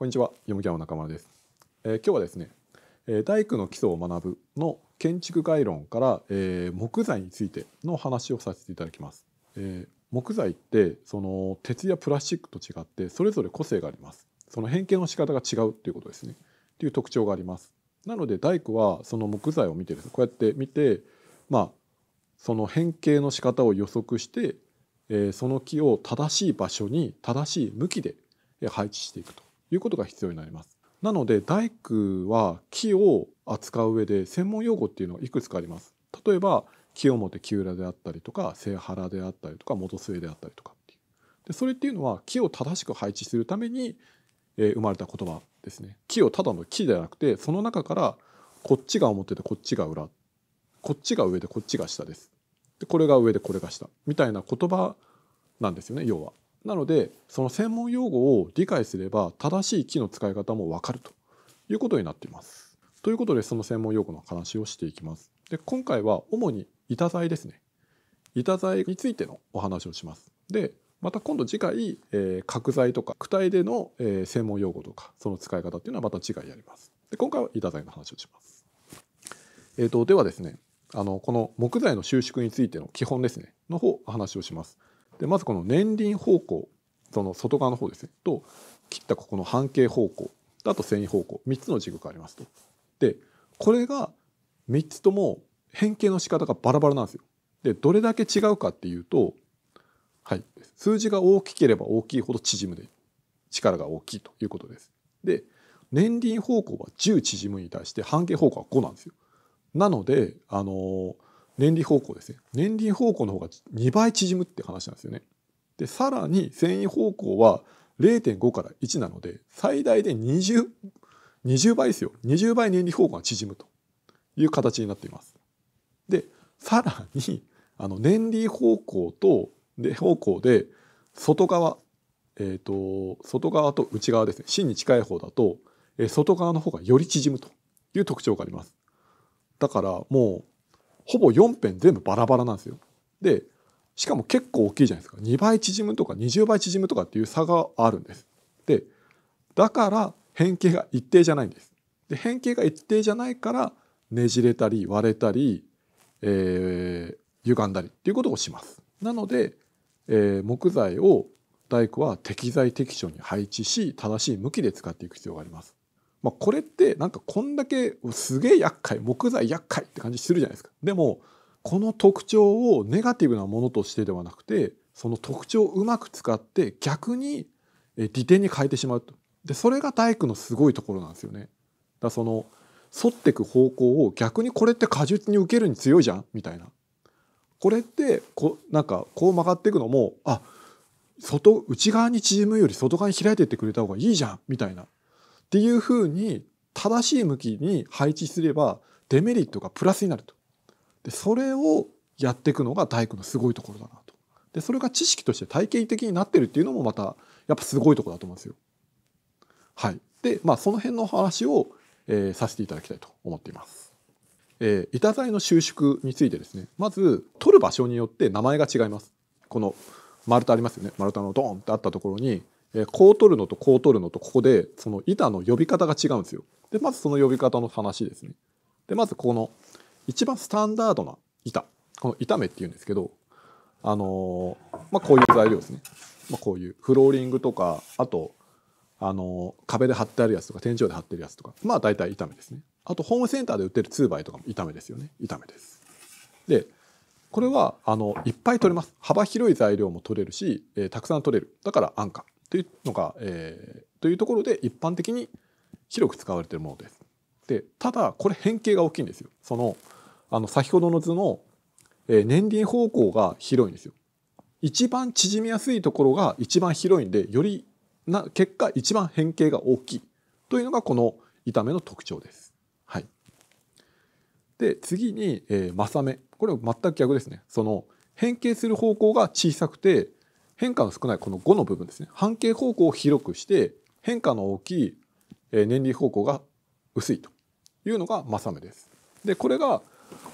こんにちは、読むキャンの中村です、えー、今日はですね、えー、大工の基礎を学ぶの建築概論から、えー、木材についての話をさせていただきます。え木材ってその鉄やプラスチックと違ってそれぞれ個性があります。その変形の仕方が違うっていうことですね。ていう特徴があります。なので大工はその木材を見てですね、こうやって見て、まあその変形の仕方を予測して、えその木を正しい場所に正しい向きで配置していくと。いうことが必要になります。なので大工は木を扱う上で専門用語っていうのがいくつかあります。例えば清表木裏であったりとか清原であったりとか元末であったりとかっていうでそれっていうのは木を正しく配置するために、えー、生まれた言葉ですね木をただの木ではなくてその中からこっちが表でこっちが裏こっちが上でこっちが下ですでこれが上でこれが下みたいな言葉なんですよね要はなのでその専門用語を理解すれば正しい木の使い方も分かるということになっています。ということでその専門用語の話をしていきます。で今回は主に板材ですね。板材についてのお話をします。でまた今度次回、えー、角材とか躯体での、えー、専門用語とかその使い方っていうのはまた次回やります。で今回は板材の話をします。えーとではですねあのこの木材の収縮についての基本ですねの方お話をします。でまずこの年輪方向その外側の方ですねと切ったここの半径方向あと繊維方向3つの軸がありますと。でこれが3つとも変形の仕方がバラバラなんですよ。でどれだけ違うかっていうと、はい、数字が大きければ大きいほど縮むで力が大きいということです。で年輪方向は10縮むに対して半径方向は5なんですよ。なのであのー年利方向ですね年利方向の方が2倍縮むって話なんですよねでさらに繊維方向は0.5から1なので最大で 20, 20倍ですよ20倍年利方向が縮むという形になっていますでさらにあの年利方向とで方向で外側えーと、と外側と内側ですね芯に近い方だと、えー、外側の方がより縮むという特徴がありますだからもうほぼ4辺全部バラバラなんですよ。でしかも結構大きいじゃないですか2倍縮むとか20倍縮むとかっていう差があるんです。でだから変形が一定じゃないんです。で変形が一定じゃないからねじれたり割れたり、えー、歪んだりっていうことをします。なので、えー、木材を大工は適材適所に配置し正しい向きで使っていく必要があります。まあ、これってなんかこんだけすげえ厄介木材厄介って感じするじゃないですか。でもこの特徴をネガティブなものとしてではなくてその特徴をうまく使って逆に利点に変えてしまうと。でそれが大工のすごいところなんですよね。だその反っていく方向を逆にこれって果実に受けるに強いじゃんみたいな。これってこなんかこう曲がっていくのもあ外内側に縮むより外側に開いていってくれた方がいいじゃんみたいなっていうふうに正しい向きに配置すればデメリットがプラスになると。でそれをやっていくのが大工のすごいところだなと。でそれが知識として体系的になってるっていうのもまたやっぱすごいとこだと思うんですよ。はい、でまあその辺の話を、えー、させていただきたいと思っています。えー、板材の収縮についてですねまず取る場所によって名前が違います。この丸太ありますよね丸太のドーンってあったところにえー、こう取るのとこう取るのとここでその板の呼び方が違うんですよ。でまずその呼び方の話ですね。でまずこの一番スタンダードな板この板目っていうんですけど、あのー、まあ、こういう材料ですね、まあ、こういうフローリングとかあと、あのー、壁で貼ってあるやつとか天井で貼ってるやつとかまあ大体板目ですね。あとホームセンターで売ってる2倍とかも板目ですよね板目です。でこれはあのいっぱい取れます幅広い材料も取れるし、えー、たくさん取れるだから安価というのが、えー、というところで一般的に広く使われているものです。でただこれ変形が大きいんですよ。そのあの先ほどの図の、えー、年輪方向が広いんですよ。一番縮みやすいところが一番広いんでよりな結果一番変形が大きいというのがこの板めの特徴です。はい、で次に、えー、正サこれ全く逆ですね。その変形する方向が小さくて変化の少ないこの5の部分ですね半径方向を広くして変化の大きい年利方向が薄いというのが正目です。でこれが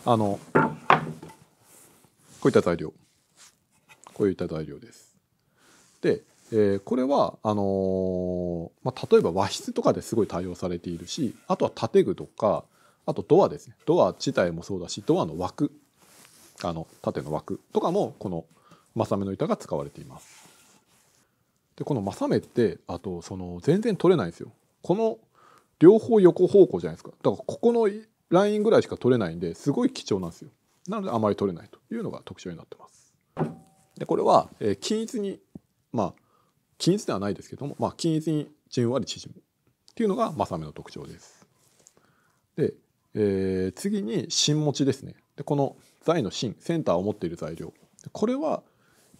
あのこういった材料こういった材料です。で、えー、これはあのー、まあ、例えば和室とかですごい対応されているしあとは建具とかあとドアですねドア自体もそうだしドアの枠あの縦の枠とかもこの柾目の板が使われています。でこの柾目ってあとその全然取れないんですよ。この両方横方向じゃないですか。だからここのラインぐらいしか取れないんですごい貴重なんですよ。なのであまり取れないというのが特徴になってます。でこれは、えー、均一にまあ均一ではないですけども、まあ、均一にじんわり縮むっていうのが柾めの特徴です。で、えー、次に芯持ちですね。でこの材の芯センターを持っている材料これは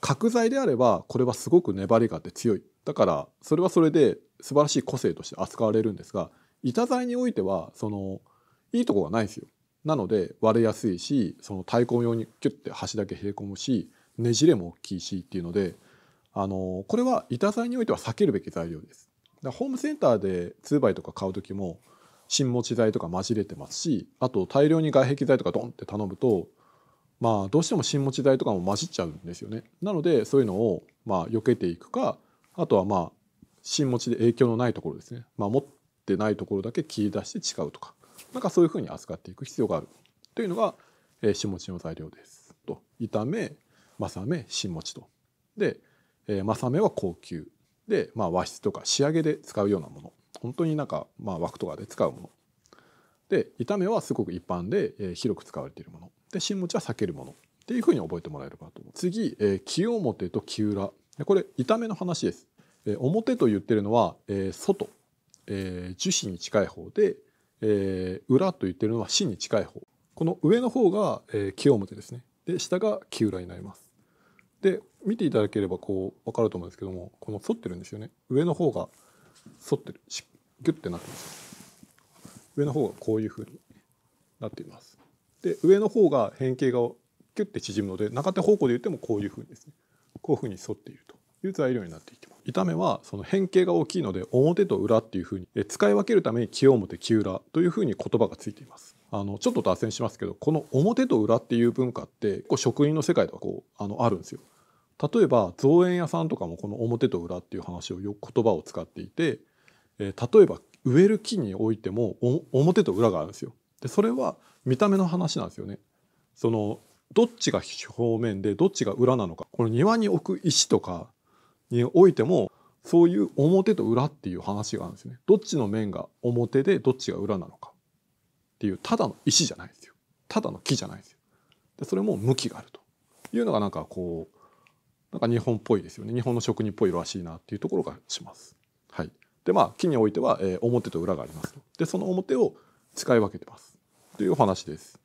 角材であればこれはすごく粘りがあって強いだからそれはそれで素晴らしい個性として扱われるんですが板材においてはそのいいとこがないんですよなので割れやすいしその太鼓用にキュッて端だけへこむしねじれも大きいしっていうのであのこれは板材においては避けるべき材料ですだホームセンターで 2x とか買う時も新持ち材とか混じれてますしあと大量に外壁材とかドンって頼むとまあ、どうしても新持ち代とかも混じっちゃうんですよね。なのでそういうのをまあ避けていくかあとはまあ新持ちで影響のないところですね、まあ、持ってないところだけ切り出して誓うとかなんかそういうふうに扱っていく必要があるというのが、えー、新持ちの材料です。と炒め正め新持ちと。で、えー、正めは高級で、まあ、和室とか仕上げで使うようなもの本当になんか、まあ、枠とかで使うもので炒めはすごく一般で、えー、広く使われているものって新持は避けるものっていうふうに覚えてもらえればと思う次、えー、清表と清裏これ炒めの話です、えー、表と言ってるのは、えー、外、えー、樹脂に近い方で、えー、裏と言ってるのは芯に近い方この上の方が、えー、清表ですねで下が清裏になりますで見ていただければこう分かると思うんですけどもこの反ってるんですよね上の方が反ってるギュッてなってます上の方がこういうふうになっていますで上の方が変形がキュッて縮むので中手方向で言ってもこういうふうにですねこういうふうに沿っているという材料になっていきます炒めはその変形が大きいので表と裏っていうふうに使い分けるために清表清裏というふうに言葉がついていますあのちょっと脱線しますけどこの表と裏っていう文化ってこう職人の世界ではこうあのあるんですよ例えば造園屋さんとかもこの表と裏っていう話をよ言葉を使っていて、え例えば植える木においても表と裏があるんですよでそれは見た目の話なんですよね。そのどっちが表面でどっちが裏なのかこの庭に置く石とかにおいてもそういう表と裏っていう話があるんですよね。どっちの面が表でどっちが裏なのかっていうただの石じゃないですよ。ただの木じゃないですよ。でそれも向きがあるというのがなんかこうなんか日本っぽいですよね。日本の職人っぽいらしいなっていうところがします。はい。でまあ木においては、えー、表と裏がありますと。でその表を使い分けてます。というお話です。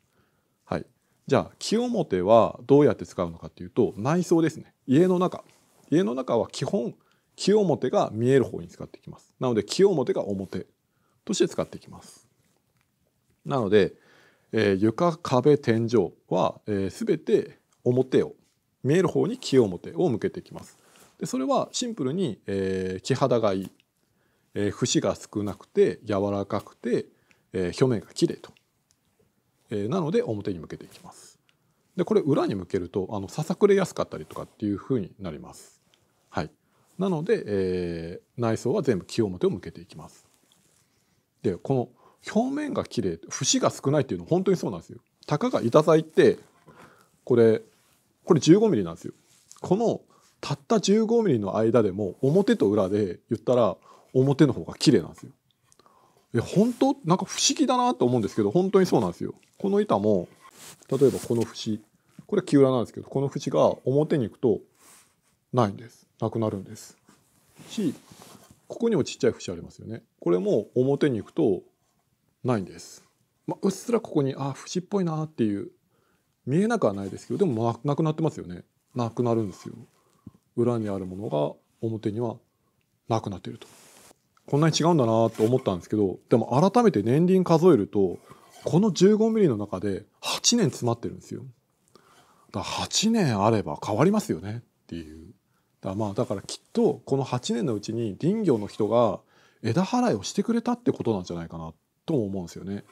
はい、じゃあ清表はどうやって使うのかっていうと内装ですね家の中家の中は基本清表が見える方に使っていきますなので清表が表として使っていきますなので、えー、床壁天井は、えー、全て表を見える方に清表を向けていきますでそれはシンプルに、えー、木肌がいい、えー、節が少なくて柔らかくて、えー、表面がきれいとえー、なので表に向けていきます。でこれ裏に向けるとあのささくれやすかったりとかっていうふうになります。はい、なので、えー、内装は全部木表を向けていきます。でこの表面が綺麗節が少ないっていうの本当にそうなんですよ。たかが板材ってこれこれ15ミリなんですよ。このたった15ミリの間でも表と裏で言ったら表の方が綺麗なんですよ。え本当なんか不思議だなと思うんですけど本当にそうなんですよ。この板も例えばこの節これ木裏なんですけどこの節が表に行くとないんですなくなるんですしここにもちっちゃい節ありますよねこれも表に行くとないんです、まあ、うっすらここにあ節っぽいなっていう見えなくはないですけどでもなくなってますよねなくなるんですよ裏にあるものが表にはなくなっているとこんなに違うんだなと思ったんですけどでも改めて年輪数えるとこの15ミリの中で8年詰まってるんですよ。だ8年あれば変わりますよねっていう。だまあだからきっとこの8年のうちに林業の人が枝払いをしてくれたってことなんじゃないかなとも思うんですよね。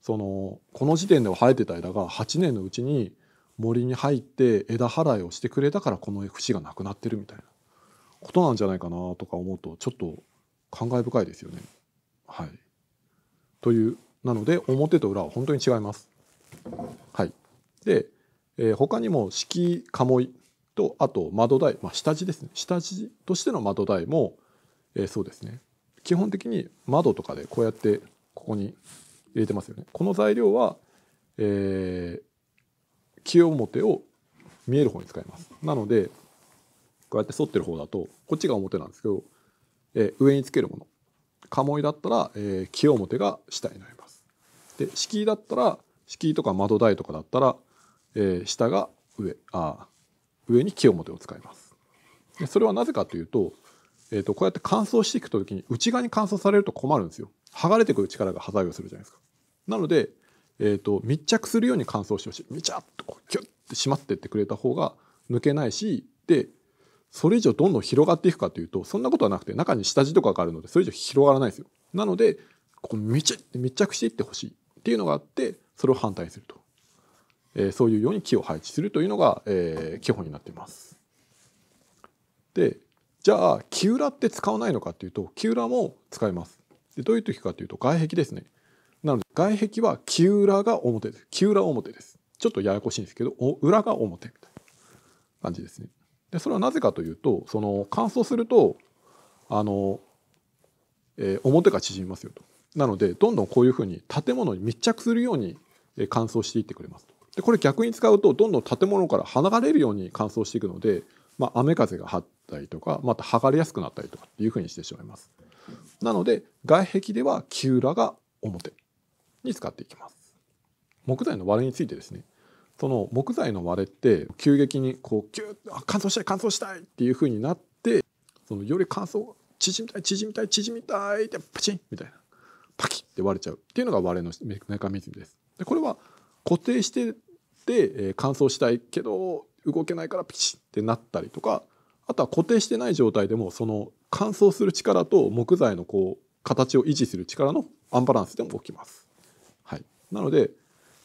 そのこの時点では生えてた枝が8年のうちに森に入って枝払いをしてくれたからこの節がなくなってるみたいなことなんじゃないかなとか思うとちょっと感慨深いですよね。はい、というなので表と裏は本当に違います。はい、で、えー、他にも式鴨居とあと窓台、まあ、下地ですね下地としての窓台も、えー、そうですね基本的に窓とかでこうやってここに入れてますよね。この材料は、えー、清表を見える方に使います。なのでこうやって反ってる方だとこっちが表なんですけど、えー、上につけるもの鴨居だったら、えー、清表が下になります。で敷居だったら敷居とか窓台とかだったら、えー、下が上あ上に清表を使いますでそれはなぜかというと,、えー、とこうやって乾燥していくときに内側に乾燥されると困るんですよ剥がれてくる力が端材をするじゃないですかなので、えーと、密着するように乾燥してほしいみちゃっとこうキュッてしまってってくれた方が抜けないしでそれ以上どんどん広がっていくかというとそんなことはなくて中に下地とかがあるのでそれ以上広がらないですよなのでこうみちって密着していってほしいっていうのがあってそれを反対すると、えー、そういうように木を配置するというのが、えー、基本になっています。でじゃあ木裏って使わないのかっていうと木裏も使います。でどういう時かというと外壁ですね。なので外壁は木裏が表です。木裏表です。ちょっとややこしいんですけど裏が表みたいな感じですね。でそれはなぜかというとその乾燥するとあの、えー、表が縮みますよと。なのでどんどんこういうふうに建物に密着するように乾燥していってくれます。でこれ逆に使うとどんどん建物から離れるように乾燥していくので、まあ、雨風が張ったりとかまた剥がれやすくなったりとかっていうふうにしてしまいます。なので外壁では木裏が表に使っていきます。木材の割れについてですねその木材の割れって急激にこうキュッ乾燥したい乾燥したいっていうふうになってそのより乾燥縮みたい縮みたい縮みたいってプチンみたいなパキって割れちゃうっていうのが割れのメカニズムです。でこれは固定してで、えー、乾燥したいけど動けないからピチッってなったりとかあとは固定してない状態でもその乾燥する力と木材のこう形を維持する力のアンバランスでも起きます。はい、なので、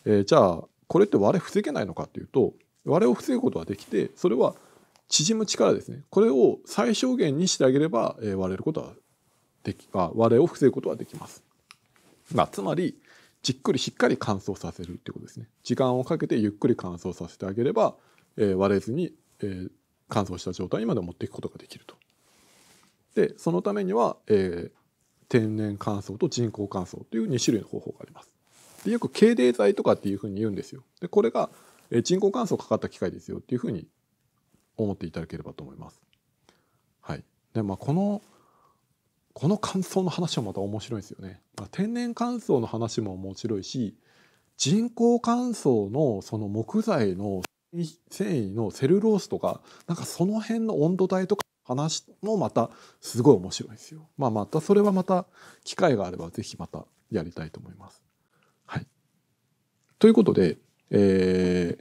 えー、じゃあこれって割れ防げないのかっていうと割れを防ぐことはできてそれは縮む力ですねこれを最小限にしてあげれば、えー、割れることはできあ割れを防ぐことはできます。まあ、つまり、じっくりしっかり乾燥させるってことですね。時間をかけてゆっくり乾燥させてあげれば、えー、割れずに、えー、乾燥した状態にまで持っていくことができると。で、そのためには、えー、天然乾燥と人工乾燥という2種類の方法があります。でよく経冷剤とかっていうふうに言うんですよ。で、これが、え人工乾燥かかった機械ですよっていうふうに思っていただければと思います。はい。で、まあ、このこの乾燥の話はまた面白いですよね。天然乾燥の話も面白いし人工乾燥のその木材の繊維のセルロースとかなんかその辺の温度帯とか話もまたすごい面白いですよ。まあ、またそれはまた機会があればぜひまたやりたいと思います。はい、ということで、え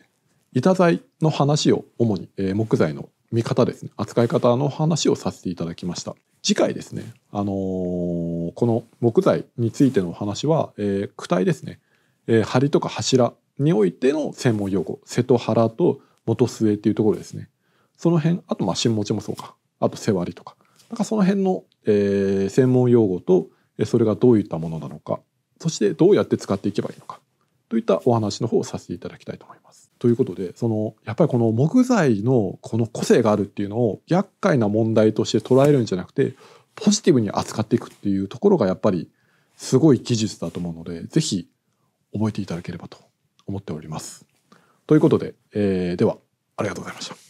ー、板材の話を主に、えー、木材の見方ですね扱い方の話をさせていただきました。次回ですね、あのー、この木材についてのお話は、えー、躯体ですね、えー、梁とか柱においての専門用語瀬戸原と元末っていうところですねその辺あとまあ新持ちもそうかあと背割りとかなんかその辺の、えー、専門用語とそれがどういったものなのかそしてどうやって使っていけばいいのかといったお話の方をさせていただきたいと思います。ということでそのやっぱりこの木材のこの個性があるっていうのを厄介な問題として捉えるんじゃなくてポジティブに扱っていくっていうところがやっぱりすごい技術だと思うので是非覚えていただければと思っております。ということで、えー、ではありがとうございました。